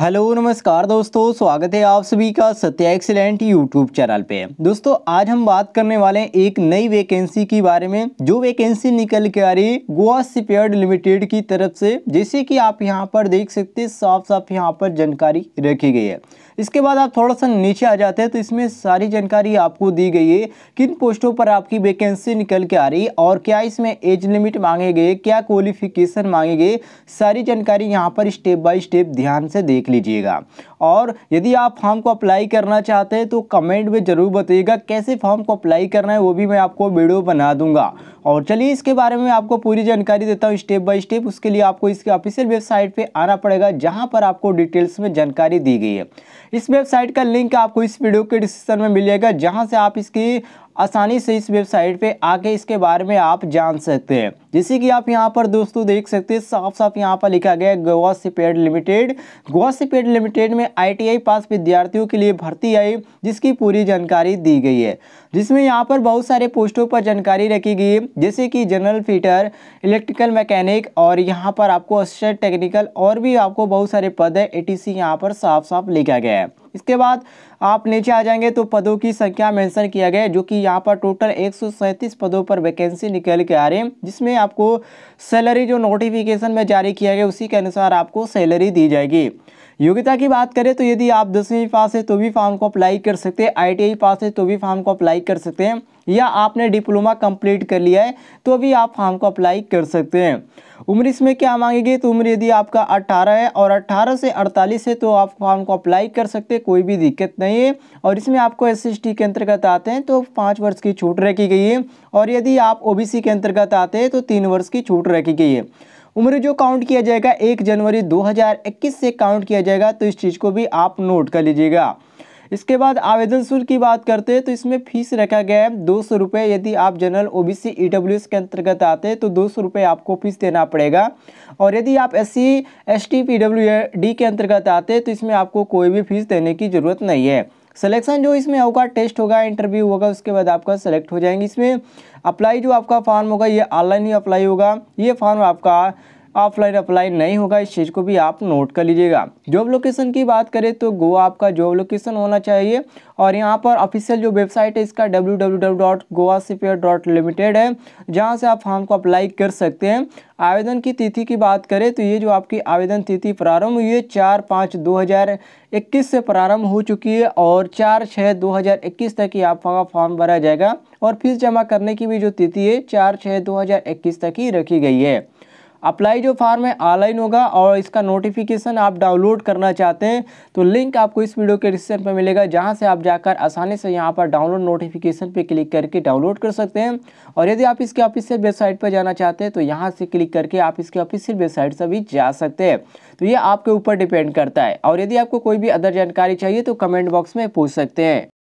hello नमस्कार दोस्तों स्वागत है आप सभी का सत्या एक्सीलेंट यूट्यूब चैनल पे दोस्तों आज हम बात करने वाले हैं एक नई वैकेंसी के बारे में जो वैकेंसी निकल के आ रही है गोवा सिपेयर लिमिटेड की तरफ से जैसे कि आप यहां पर देख सकते हैं साफ साफ यहां पर जानकारी रखी गई है इसके बाद आप थोड़ा सा नीचे आ जाते हैं तो इसमें सारी जानकारी आपको दी गई है किन पोस्टों पर आपकी वैकेंसी निकल के आ रही है और क्या इसमें एज लिमिट मांगे गए क्या क्वालिफिकेशन मांगे गए सारी जानकारी यहाँ पर स्टेप बाई स्टेप ध्यान से देख देख लीजिएगा और यदि आप फॉर्म को अप्लाई करना चाहते हैं तो कमेंट में ज़रूर बताइएगा कैसे फॉर्म को अप्लाई करना है वो भी मैं आपको वीडियो बना दूंगा और चलिए इसके बारे में आपको पूरी जानकारी देता हूँ स्टेप बाय स्टेप उसके लिए आपको इसके ऑफिशियल वेबसाइट पे आना पड़ेगा जहाँ पर आपको डिटेल्स में जानकारी दी गई है इस वेबसाइट का लिंक आपको इस वीडियो के डिस्क्रिप्शन में मिलेगा जहाँ से आप इसकी आसानी से इस वेबसाइट पे आके इसके बारे में आप जान सकते हैं जैसे कि आप यहाँ पर दोस्तों देख सकते हैं साफ साफ यहाँ पर लिखा गया है Goa shipyard limited Goa shipyard limited में आईटीआई पास विद्यार्थियों के लिए भर्ती आई जिसकी पूरी जानकारी दी गई है जिसमें यहाँ पर बहुत सारे पोस्टों पर जानकारी रखी गई है जैसे कि जनरल फीटर इलेक्ट्रिकल मैकेनिक और यहाँ पर आपको असिस्टेंट टेक्निकल और भी आपको बहुत सारे पद है ए टी सी यहाँ पर साफ साफ लिखा गया है इसके बाद आप नीचे आ जाएंगे तो पदों की संख्या मेंशन किया गया है जो कि यहाँ पर टोटल एक पदों पर वैकेंसी निकल के आ रही है जिसमें आपको सैलरी जो नोटिफिकेशन में जारी किया गया उसी के अनुसार आपको सैलरी दी जाएगी योग्यता की बात करें तो यदि आप दसवीं पास है तो भी फॉर्म को अप्लाई कर सकते हैं आई पास है तो भी फॉर्म को अप्लाई कर सकते हैं या आपने डिप्लोमा कंप्लीट कर लिया है तो भी आप फॉर्म को अप्लाई कर सकते हैं उम्र इसमें क्या मांगेगी तो उम्र यदि आपका 18 है और 18 से 48 है तो आप फॉर्म को अप्लाई कर सकते हैं कोई भी दिक्कत नहीं है और इसमें आपको एस सी के अंतर्गत आते हैं तो पाँच वर्ष की छूट रखी गई है और यदि आप ओ के अंतर्गत आते हैं तो तीन वर्ष की छूट रखी गई है उम्र जो काउंट किया जाएगा एक जनवरी 2021 से काउंट किया जाएगा तो इस चीज़ को भी आप नोट कर लीजिएगा इसके बाद आवेदन शुल्क की बात करते हैं तो इसमें फीस रखा गया है दो सौ रुपये यदि आप general O B C E W S के अंतर्गत आते हैं तो दो सौ रुपये आपको फीस देना पड़ेगा और यदि आप S C S T P W D के अंतर्गत आते हैं तो इसमें आपको कोई भी फीस देने की ज़रूरत नहीं है सिलेक्शन जो इसमें होगा टेस्ट होगा इंटरव्यू होगा उसके बाद आपका सेलेक्ट हो जाएंगे इसमें अप्लाई जो आपका फॉर्म होगा ये ऑनलाइन ही अप्लाई होगा ये फॉर्म आपका ऑफलाइन अप्लाई नहीं होगा इस चीज़ को भी आप नोट कर लीजिएगा जॉब लोकेशन की बात करें तो गोवा आपका जॉब लोकेशन होना चाहिए और यहाँ पर ऑफिशियल जो वेबसाइट है इसका W W W dot Goa shipyard dot limited है जहाँ से आप फॉर्म को अप्लाई कर सकते हैं आवेदन की तिथि की बात करें तो ये जो आपकी आवेदन तिथि प्रारंभ हुई है चार पाँच दो हज़ार इक्कीस से प्रारंभ हो चुकी है और चार छः दो हज़ार इक्कीस तक ही आपका फॉर्म भरा जाएगा और फीस जमा करने की भी जो तिथि है चार छः दो हज़ार इक्कीस तक ही रखी गई है अप्लाई जो फॉर्म है ऑनलाइन होगा और इसका नोटिफिकेशन आप डाउनलोड करना चाहते हैं तो लिंक आपको इस वीडियो के डिस्क्रिप्शन पर मिलेगा जहाँ से आप जाकर आसानी से यहाँ पर डाउनलोड नोटिफिकेशन पर क्लिक करके डाउनलोड कर सकते हैं और यदि आप इसके ऑफिशियल वेबसाइट पर जाना चाहते हैं तो यहाँ से क्लिक करके आप इसके ऑफिशियल वेबसाइट से भी जा सकते हैं तो ये आपके ऊपर डिपेंड करता है और यदि आपको कोई भी अदर जानकारी चाहिए तो कमेंट बॉक्स में पूछ सकते हैं